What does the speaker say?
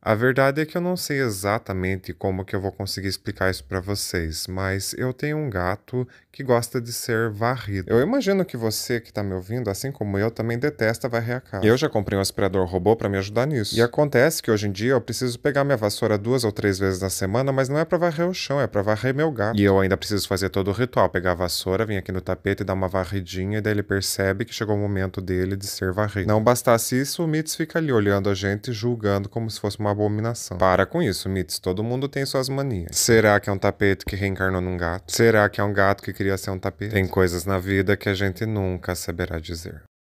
A verdade é que eu não sei exatamente como que eu vou conseguir explicar isso para vocês, mas eu tenho um gato que gosta de ser varrido. Eu imagino que você que está me ouvindo, assim como eu, também detesta varrer a casa. Eu já comprei um aspirador robô para me ajudar nisso. E acontece que hoje em dia eu preciso pegar minha vassoura duas ou três vezes na semana, mas não é para varrer o chão, é para varrer meu gato. E eu ainda preciso fazer todo o ritual, pegar a vassoura, vir aqui no tapete e dar uma varridinha, e daí ele percebe que chegou o momento dele de ser varrido. Não bastasse isso, o Mitz fica ali olhando a gente, julgando como se fosse uma uma abominação. Para com isso, Mitz. Todo mundo tem suas manias. Será que é um tapete que reencarnou num gato? Será que é um gato que queria ser um tapete? Tem coisas na vida que a gente nunca saberá dizer.